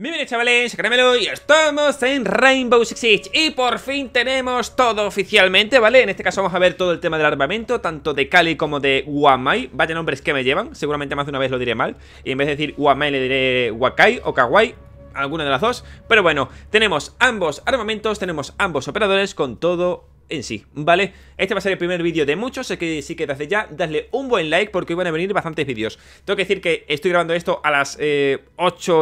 Bienvenidos chavales, Caramelo y estamos en Rainbow Six Siege Y por fin tenemos todo oficialmente, ¿vale? En este caso vamos a ver todo el tema del armamento Tanto de Cali como de Wamai Vaya nombres que me llevan, seguramente más de una vez lo diré mal Y en vez de decir Wamai le diré Wakai o Kawai Alguna de las dos Pero bueno, tenemos ambos armamentos, tenemos ambos operadores con todo en sí, ¿vale? Este va a ser el primer vídeo de muchos, Sé que sí que desde ya dadle un buen like porque hoy van a venir bastantes vídeos. Tengo que decir que estoy grabando esto a las 8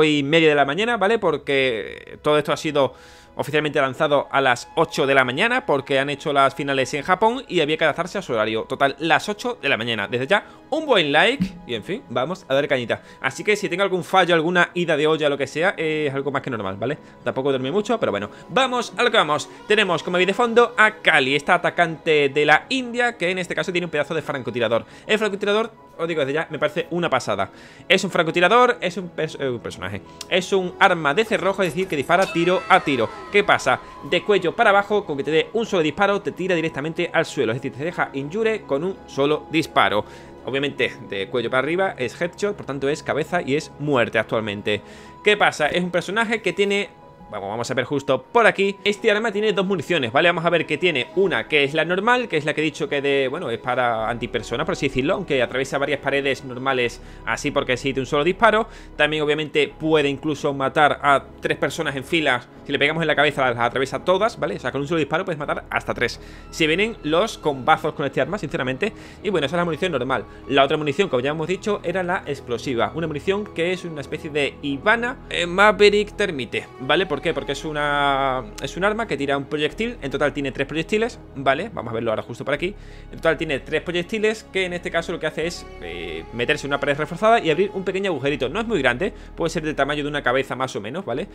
eh, y media de la mañana, ¿vale? Porque todo esto ha sido oficialmente lanzado a las 8 de la mañana porque han hecho las finales en Japón y había que adaptarse a su horario. Total, las 8 de la mañana. Desde ya, un buen like y en fin, vamos a dar cañita. Así que si tengo algún fallo, alguna ida de olla, lo que sea, es algo más que normal, ¿vale? Tampoco dormí mucho, pero bueno. Vamos a lo que vamos. Tenemos como de fondo a Kali, esta atacante de la India que en este caso tiene un pedazo de francotirador. El francotirador os digo desde ya, me parece una pasada. Es un francotirador, es un, eh, personaje. Es un arma de cerrojo, es decir, que dispara tiro a tiro. ¿Qué pasa? De cuello para abajo, con que te dé un solo disparo, te tira directamente al suelo. Es decir, te deja injure con un solo disparo. Obviamente, de cuello para arriba es headshot, por tanto es cabeza y es muerte actualmente. ¿Qué pasa? Es un personaje que tiene bueno, vamos a ver justo por aquí Este arma tiene dos municiones, ¿vale? Vamos a ver que tiene una que es la normal Que es la que he dicho que de, bueno, es para antipersona Por así decirlo, aunque atraviesa varias paredes normales Así porque sí, de un solo disparo También obviamente puede incluso matar a tres personas en filas Si le pegamos en la cabeza las atraviesa todas, ¿vale? O sea, con un solo disparo puedes matar hasta tres Si vienen los combazos con este arma, sinceramente Y bueno, esa es la munición normal La otra munición, como ya hemos dicho, era la explosiva Una munición que es una especie de Ivana eh, Maverick Termite, ¿vale? ¿Por qué? Porque es una es un arma que tira un proyectil. En total tiene tres proyectiles, ¿vale? Vamos a verlo ahora justo por aquí. En total tiene tres proyectiles que en este caso lo que hace es eh, meterse en una pared reforzada y abrir un pequeño agujerito. No es muy grande, puede ser del tamaño de una cabeza más o menos, ¿vale?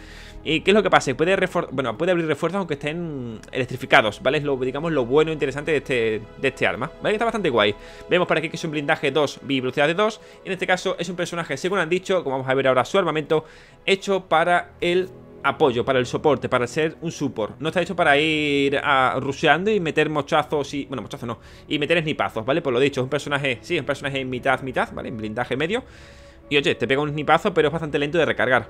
¿Y qué es lo que pasa? Puede, bueno, puede abrir refuerzos aunque estén electrificados, ¿vale? Es lo, digamos, lo bueno e interesante de este, de este arma, ¿vale? Está bastante guay. Vemos por aquí que es un blindaje 2 y velocidad de 2. En este caso es un personaje, según han dicho, como vamos a ver ahora su armamento, hecho para el apoyo, para el soporte, para ser un support. No está hecho para ir a, rusheando y meter mochazos y... Bueno, mochazos no. Y meter snipazos, ¿vale? Por lo dicho, es un personaje... Sí, es un personaje mitad, mitad, ¿vale? En blindaje medio. Y oye, te pega un snipazo, pero es bastante lento de recargar.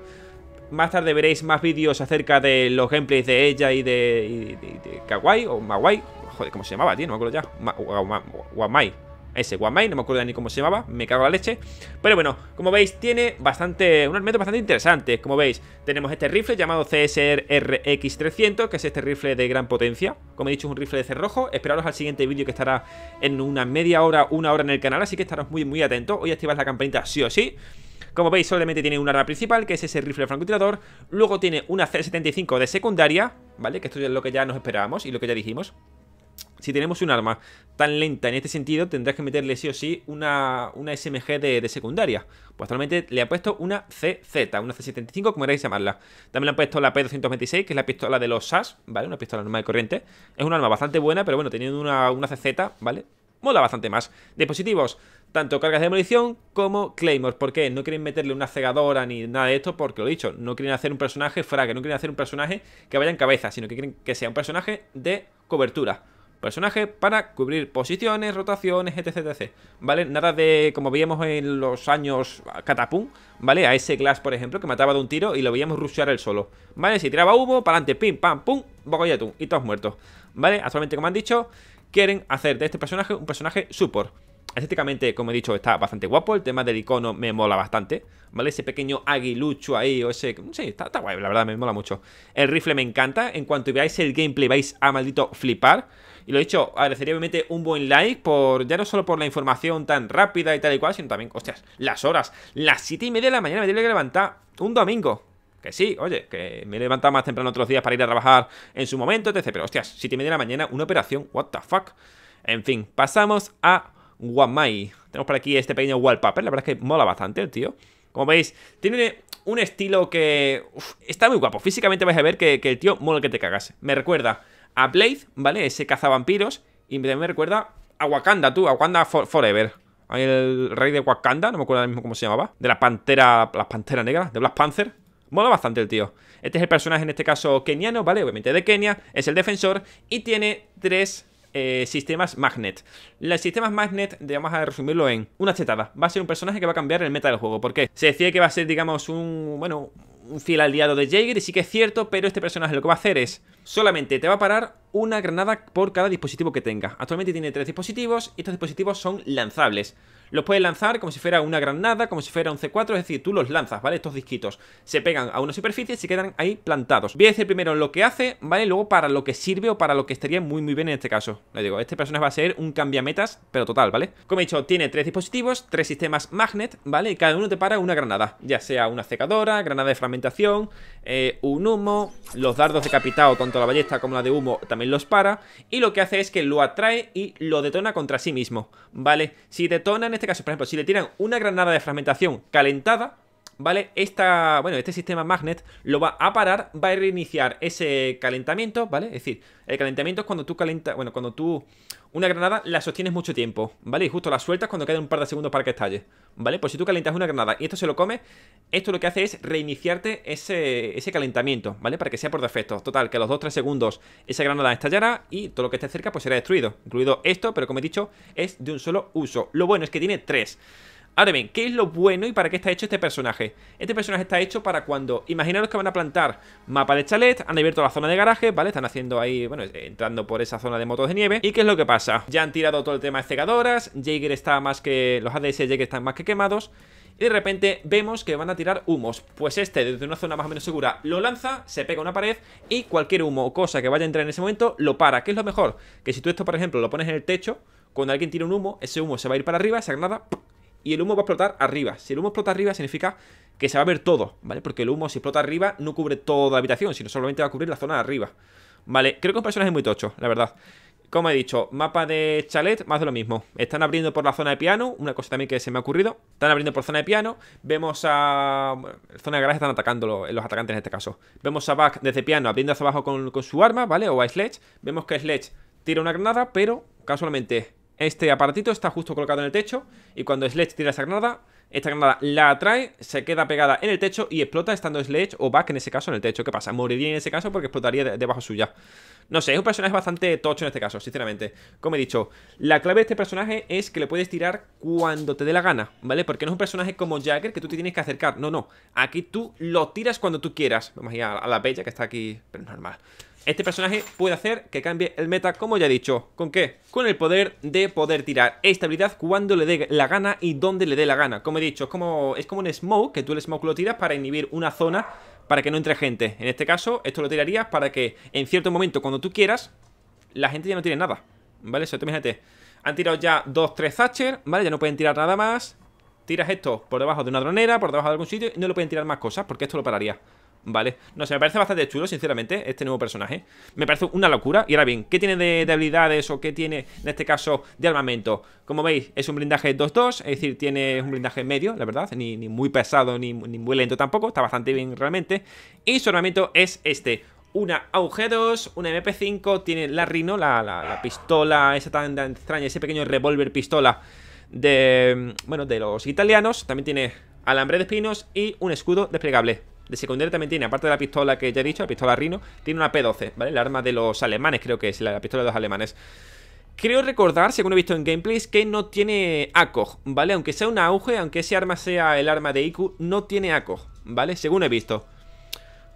Más tarde veréis más vídeos acerca de los gameplays de ella y de, y de, Kawaii o Mawai. Joder, ¿cómo se llamaba, tío? No me acuerdo ya. Ma, ese OneMind, no me acuerdo ni cómo se llamaba, me cago en la leche. Pero bueno, como veis, tiene bastante, un armamento bastante interesante. Como veis, tenemos este rifle llamado CSR RX300, que es este rifle de gran potencia. Como he dicho, es un rifle de cerrojo. Esperaros al siguiente vídeo que estará en una media hora, una hora en el canal, así que estaros muy, muy atentos. Hoy activas la campanita sí o sí. Como veis, solamente tiene un arma principal, que es ese rifle francotirador. Luego tiene una C75 de secundaria, ¿vale? Que esto es lo que ya nos esperábamos y lo que ya dijimos. Si tenemos un arma tan lenta en este sentido, tendrás que meterle sí o sí una, SMG de, secundaria. Pues actualmente le ha puesto una CZ, una C75, como queráis llamarla. También le han puesto la P226, que es la pistola de los SAS, ¿vale? Una pistola normal de corriente. Es una arma bastante buena, pero bueno, teniendo una, una CZ, ¿vale? Mola bastante más. Dispositivos, tanto cargas de demolición como claymores. ¿Por qué? No quieren meterle una cegadora ni nada de esto, porque lo he dicho, no quieren hacer un personaje frag no quieren hacer un personaje que vaya en cabeza, sino que quieren que sea un personaje de cobertura Personaje para cubrir posiciones, rotaciones, etc, etc. ¿Vale? Nada de, como veíamos en los años catapum, ¿vale? A ese Glass, por ejemplo, que mataba de un tiro y lo veíamos rushear él solo. ¿Vale? Si tiraba humo, para adelante, pim, pam, pum, tú y todos muertos. ¿Vale? Actualmente, como han dicho, quieren hacer de este personaje un personaje support. Estéticamente, como he dicho, está bastante guapo. El tema del icono me mola bastante, ¿vale? Ese pequeño aguilucho ahí o ese... Sí, está guay, la verdad, me mola mucho. El rifle me encanta. En cuanto veáis el gameplay vais a maldito flipar. Y lo dicho, agradecería obviamente un buen like por ya no solo por la información tan rápida y tal y cual, sino también, hostias, las horas. Las 7 y media de la mañana me tiene que levantar un domingo. Que sí, oye, que me he levantado más temprano otros días para ir a trabajar en su momento, etc. Pero hostias, 7 y media de la mañana, una operación, what the fuck. En fin, pasamos a Guamai. Tenemos por aquí este pequeño wallpaper, la verdad es que mola bastante el tío. Como veis, tiene un estilo que está muy guapo. Físicamente vais a ver que, que el tío mola que te cagas. Me recuerda a Blade, ¿vale? Ese cazavampiros. Y me recuerda a Wakanda, tú, a Wakanda Forever. El rey de Wakanda, no me acuerdo ahora mismo cómo se llamaba. De la pantera, las panteras negras, de Black Panther. Mola bastante el tío. Este es el personaje, en este caso, keniano, ¿vale? Obviamente de Kenia, es el defensor y tiene tres eh, sistemas magnet. Los sistemas magnet, vamos a resumirlo en una chetada. Va a ser un personaje que va a cambiar el meta del juego. ¿Por qué? Se decía que va a ser, digamos, un. Bueno, fiel aliado de Jaeger y sí que es cierto, pero este personaje lo que va a hacer es solamente te va a parar una granada por cada dispositivo que tenga. Actualmente tiene tres dispositivos y estos dispositivos son lanzables. Los puedes lanzar como si fuera una granada, como si fuera un C4, es decir, tú los lanzas, ¿vale? Estos disquitos se pegan a una superficie y se quedan ahí plantados. Voy a decir primero lo que hace, ¿vale? Luego para lo que sirve o para lo que estaría muy muy bien en este caso. Le digo, este personaje va a ser un cambiametas, pero total, ¿vale? Como he dicho, tiene tres dispositivos, tres sistemas magnet, ¿vale? Y cada uno te para una granada, ya sea una secadora, granada de fragmentación, eh, un humo, los dardos decapitados, tanto la ballesta como la de humo, también los para, y lo que hace es que lo atrae y lo detona contra sí mismo, ¿vale? Si detona, en este caso, por ejemplo, si le tiran una granada de fragmentación calentada, ¿vale? Esta, bueno, este sistema magnet lo va a parar, va a reiniciar ese calentamiento, ¿vale? Es decir, el calentamiento es cuando tú calentas, bueno, cuando tú una granada la sostienes mucho tiempo, ¿vale? Y justo la sueltas cuando queda un par de segundos para que estalle, ¿vale? Pues si tú calientas una granada y esto se lo come, esto lo que hace es reiniciarte ese, ese calentamiento, ¿vale? Para que sea por defecto. Total, que a los 2-3 segundos esa granada estallará y todo lo que esté cerca pues será destruido. Incluido esto, pero como he dicho, es de un solo uso. Lo bueno es que tiene 3. Ahora bien, ¿qué es lo bueno y para qué está hecho este personaje? Este personaje está hecho para cuando, imaginaros que van a plantar mapa de chalet, han abierto la zona de garaje, ¿vale? Están haciendo ahí, bueno, entrando por esa zona de motos de nieve. ¿Y qué es lo que pasa? Ya han tirado todo el tema de cegadoras, Jaeger está más que... los ADS Jaeger están más que quemados. Y de repente vemos que van a tirar humos. Pues este, desde una zona más o menos segura, lo lanza, se pega a una pared y cualquier humo o cosa que vaya a entrar en ese momento lo para. ¿Qué es lo mejor? Que si tú esto, por ejemplo, lo pones en el techo, cuando alguien tira un humo, ese humo se va a ir para arriba, se granada y el humo va a explotar arriba. Si el humo explota arriba significa que se va a ver todo, ¿vale? Porque el humo si explota arriba no cubre toda la habitación, sino solamente va a cubrir la zona de arriba. Vale, creo que un personaje muy tocho, la verdad. Como he dicho, mapa de chalet, más de lo mismo. Están abriendo por la zona de piano, una cosa también que se me ha ocurrido. Están abriendo por zona de piano, vemos a... zona de están atacando eh, los atacantes en este caso. Vemos a Buck desde piano abriendo hacia abajo con, con su arma, ¿vale? O a Sledge. Vemos que Sledge tira una granada, pero casualmente este aparatito está justo colocado en el techo y cuando Sledge tira esa granada, esta granada la atrae, se queda pegada en el techo y explota estando Sledge o Back en ese caso en el techo. ¿Qué pasa? Moriría en ese caso porque explotaría debajo suya. No sé, es un personaje bastante tocho en este caso, sinceramente. Como he dicho, la clave de este personaje es que le puedes tirar cuando te dé la gana, ¿vale? Porque no es un personaje como Jagger que tú te tienes que acercar. No, no. Aquí tú lo tiras cuando tú quieras. Vamos a ir a la bella que está aquí, pero normal. Este personaje puede hacer que cambie el meta, como ya he dicho. ¿Con qué? Con el poder de poder tirar esta habilidad cuando le dé la gana y donde le dé la gana. Como he dicho, es como, es como un smoke, que tú el smoke lo tiras para inhibir una zona para que no entre gente. En este caso, esto lo tirarías para que en cierto momento, cuando tú quieras, la gente ya no tiene nada. ¿Vale? Eso, imagínate. Han tirado ya dos, 3 Thatcher, ¿vale? Ya no pueden tirar nada más. Tiras esto por debajo de una dronera, por debajo de algún sitio y no le pueden tirar más cosas porque esto lo pararía. ¿vale? No sé, me parece bastante chulo, sinceramente, este nuevo personaje. Me parece una locura. Y ahora bien, ¿qué tiene de, habilidades o qué tiene, en este caso, de armamento? Como veis, es un blindaje 2-2, es decir, tiene un blindaje medio, la verdad, ni, muy pesado ni, muy lento tampoco, está bastante bien realmente. Y su armamento es este. Una AUG2, una MP5, tiene la Rino la, pistola esa tan, tan extraña, ese pequeño revólver pistola de, mm, bueno, de los italianos. También tiene alambre de espinos y un escudo desplegable. De secundaria también tiene, aparte de la pistola que ya he dicho, la pistola Rino, tiene una P12, ¿vale? La arma de los alemanes, creo que es, la pistola de los alemanes. Creo recordar, según he visto en gameplays, que no tiene ACOG, ¿vale? Aunque sea un auge, aunque ese arma sea el arma de IQ, no tiene ACOG, ¿vale? Según he visto.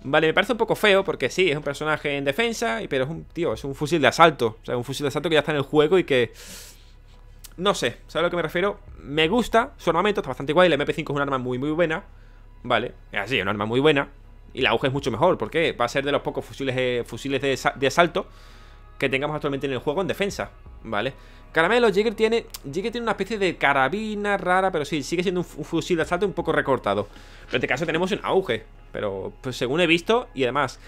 Vale, me parece un poco feo porque sí, es un personaje en defensa, pero es un, tío, es un fusil de asalto. O sea, un fusil de asalto que ya está en el juego y que... No sé, ¿sabes a lo que me refiero? Me gusta su armamento, está bastante guay, el MP5 es un arma muy, muy buena. Vale, es así, es un arma muy buena. Y la auge es mucho mejor, porque va a ser de los pocos fusiles, eh, de, fusiles de, asalto que tengamos actualmente en el juego en defensa, ¿vale? Caramelo, Jigger tiene, tiene una especie de carabina rara, pero sí, sigue siendo un, fusil de asalto un poco recortado. Pero en este caso tenemos un auge, pero pues, según he visto, y además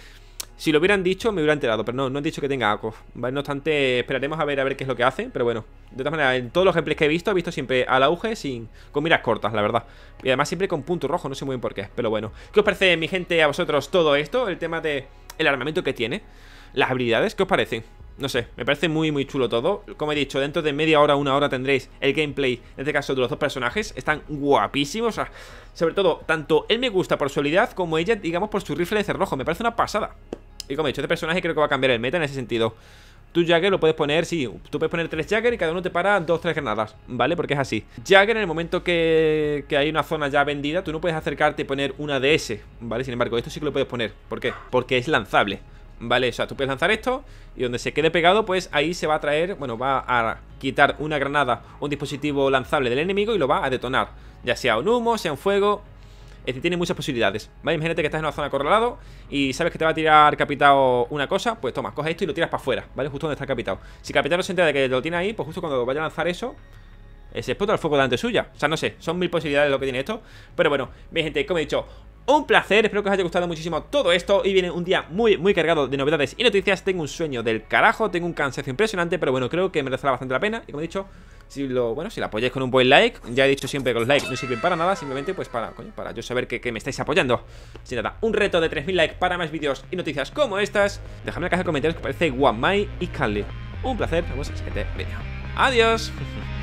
si lo hubieran dicho, me hubiera enterado, pero no, no han dicho que tenga acos. No obstante, esperaremos a ver a ver qué es lo que hace, pero bueno. De todas maneras, en todos los ejemplos que he visto, he visto siempre al auge sin con miras cortas, la verdad. Y además siempre con punto rojo, no sé muy bien por qué, pero bueno. ¿Qué os parece, mi gente, a vosotros todo esto? El tema de el armamento que tiene, las habilidades, ¿qué os parece? No sé, me parece muy muy chulo todo Como he dicho, dentro de media hora, una hora tendréis el gameplay En este caso de los dos personajes Están guapísimos Sobre todo, tanto él me gusta por su habilidad Como ella, digamos, por su rifle de cerrojo Me parece una pasada y como he dicho, este personaje creo que va a cambiar el meta en ese sentido Tú Jagger lo puedes poner, sí, tú puedes poner tres Jagger y cada uno te para dos, tres granadas, ¿vale? Porque es así. Jagger en el momento que, que, hay una zona ya vendida, tú no puedes acercarte y poner una de ese ¿vale? Sin embargo, esto sí que lo puedes poner. ¿Por qué? Porque es lanzable, ¿vale? O sea, tú puedes lanzar esto y donde se quede pegado, pues ahí se va a traer, bueno, va a quitar una granada, un dispositivo lanzable del enemigo y lo va a detonar. Ya sea un humo, sea un fuego, es decir, tiene muchas posibilidades, ¿vale? Imagínate que estás en una zona correlado y sabes que te va a tirar capitado una cosa, pues toma, coge esto y lo tiras para afuera, ¿vale? Justo donde está capitado. Si capitado se entera de que lo tiene ahí, pues justo cuando vaya a lanzar eso, eh, se explota el fuego delante suya. O sea, no sé, son mil posibilidades lo que tiene esto. Pero bueno, mi gente, como he dicho, un placer, espero que os haya gustado muchísimo todo esto y viene un día muy, muy cargado de novedades y noticias. Tengo un sueño del carajo, tengo un cansancio impresionante, pero bueno, creo que merecerá bastante la pena y como he dicho... Si lo, bueno, si la apoyáis con un buen like Ya he dicho siempre que los likes no sirven para nada Simplemente pues para, para yo saber que, me estáis apoyando Sin nada, un reto de 3.000 likes para más vídeos y noticias como estas Dejadme en la caja de comentarios que parece Guamai y Cali Un placer, nos vemos en el siguiente vídeo Adiós